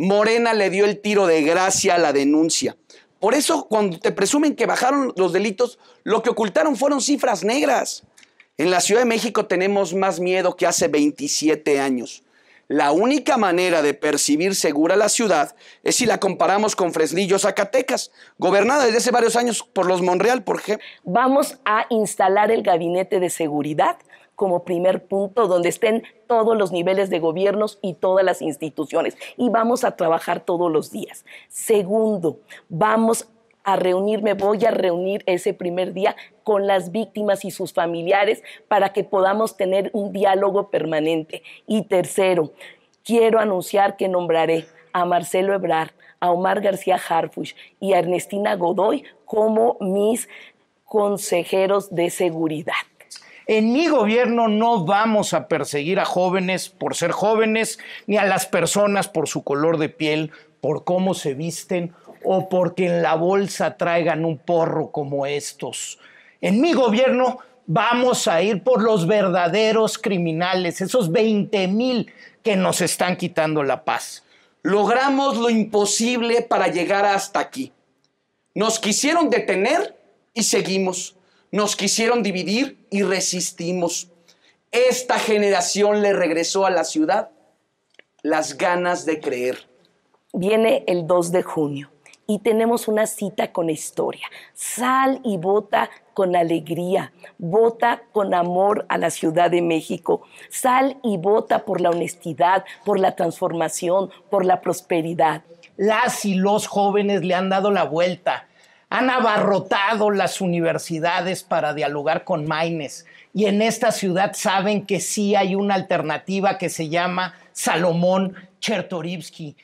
Morena le dio el tiro de gracia a la denuncia. Por eso cuando te presumen que bajaron los delitos, lo que ocultaron fueron cifras negras. En la Ciudad de México tenemos más miedo que hace 27 años. La única manera de percibir segura la ciudad es si la comparamos con Fresnillo, Zacatecas, gobernada desde hace varios años por los Monreal, por ejemplo. Vamos a instalar el gabinete de seguridad como primer punto, donde estén todos los niveles de gobiernos y todas las instituciones. Y vamos a trabajar todos los días. Segundo, vamos a reunirme, voy a reunir ese primer día con las víctimas y sus familiares para que podamos tener un diálogo permanente. Y tercero, quiero anunciar que nombraré a Marcelo Ebrard, a Omar García Harfuch y a Ernestina Godoy como mis consejeros de seguridad. En mi gobierno no vamos a perseguir a jóvenes por ser jóvenes, ni a las personas por su color de piel, por cómo se visten o porque en la bolsa traigan un porro como estos. En mi gobierno vamos a ir por los verdaderos criminales, esos 20 mil que nos están quitando la paz. Logramos lo imposible para llegar hasta aquí. Nos quisieron detener y seguimos. Nos quisieron dividir y resistimos. Esta generación le regresó a la ciudad las ganas de creer. Viene el 2 de junio y tenemos una cita con historia. Sal y vota con alegría, vota con amor a la Ciudad de México, sal y vota por la honestidad, por la transformación, por la prosperidad. Las y los jóvenes le han dado la vuelta han abarrotado las universidades para dialogar con Maines y en esta ciudad saben que sí hay una alternativa que se llama Salomón Chertorivsky.